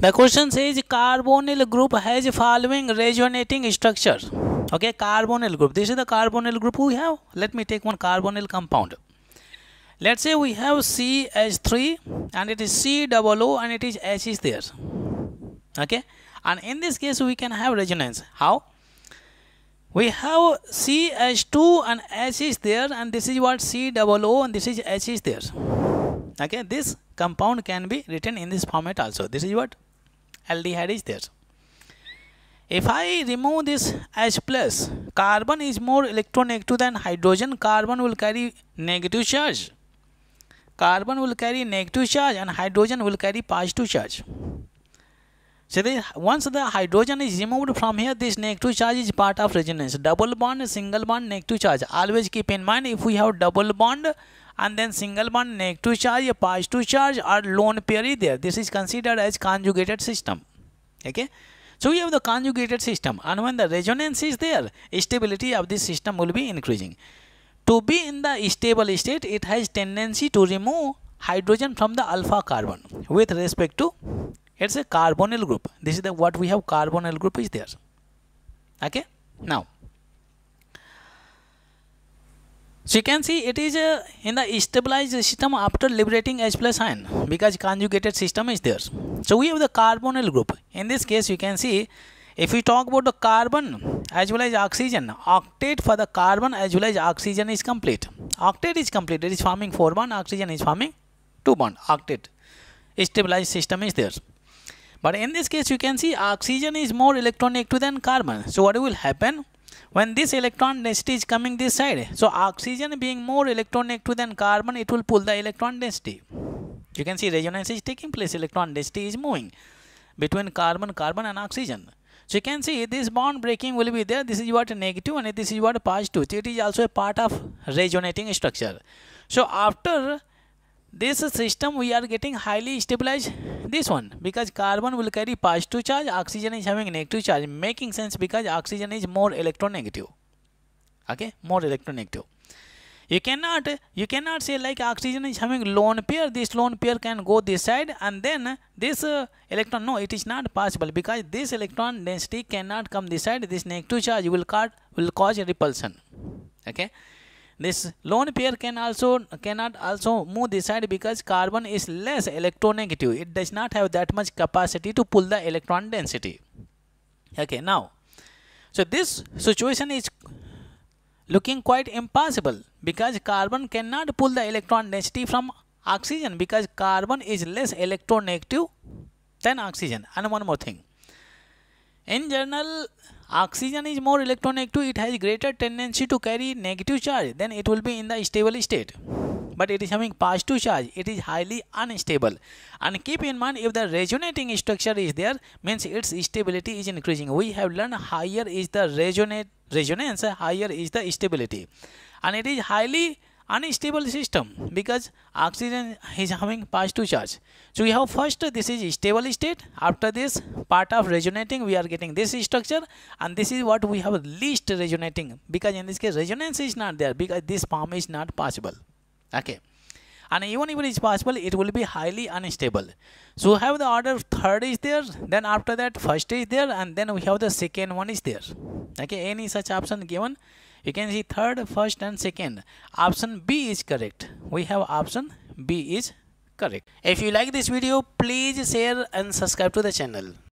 the question says carbonyl group has following resonating structure okay carbonyl group this is the carbonyl group we have let me take one carbonyl compound let's say we have CH3 and it is O and it is H is there okay and in this case we can have resonance how we have CH2 and H is there and this is what O and this is H is there okay this compound can be written in this format also this is what aldehyde is there if i remove this h plus carbon is more electronegative than hydrogen carbon will carry negative charge carbon will carry negative charge and hydrogen will carry positive charge so this, once the hydrogen is removed from here this negative charge is part of resonance double bond single bond negative charge always keep in mind if we have double bond and then single bond to charge a positive charge or lone pair is there this is considered as conjugated system okay so we have the conjugated system and when the resonance is there stability of this system will be increasing to be in the stable state it has tendency to remove hydrogen from the alpha carbon with respect to it's a carbonyl group this is the what we have carbonyl group is there okay now So you can see it is uh, in the stabilized system after liberating H plus ion because conjugated system is there. So we have the carbonyl group. In this case you can see if we talk about the carbon as well as oxygen, octet for the carbon as well as oxygen is complete. Octet is complete, it is forming 4 bond, oxygen is forming 2 bond, octet. Stabilized system is there. But in this case you can see oxygen is more electronic to than carbon. So what will happen? when this electron density is coming this side so oxygen being more electronegative than carbon it will pull the electron density you can see resonance is taking place electron density is moving between carbon carbon and oxygen so you can see this bond breaking will be there this is what negative and this is what positive so it is also a part of resonating structure so after this system we are getting highly stabilized this one because carbon will carry positive charge oxygen is having negative charge making sense because oxygen is more electronegative okay more electronegative you cannot you cannot say like oxygen is having lone pair this lone pair can go this side and then this uh, electron no it is not possible because this electron density cannot come this side this negative charge will, will cause repulsion okay this lone pair can also cannot also move this side because carbon is less electronegative. It does not have that much capacity to pull the electron density. Okay, now, so this situation is looking quite impossible because carbon cannot pull the electron density from oxygen because carbon is less electronegative than oxygen. And one more thing in general, oxygen is more electronegative. It has greater tendency to carry negative charge Then it will be in the stable state. But it is having positive charge. It is highly unstable. And keep in mind if the resonating structure is there, means its stability is increasing. We have learned higher is the resonate resonance, higher is the stability. And it is highly unstable system because oxygen is having positive charge so we have first this is stable state after this part of resonating we are getting this structure and this is what we have least resonating because in this case resonance is not there because this form is not possible okay and even if it is possible it will be highly unstable so have the order third is there then after that first is there and then we have the second one is there okay any such option given you can see third first and second option b is correct we have option b is correct if you like this video please share and subscribe to the channel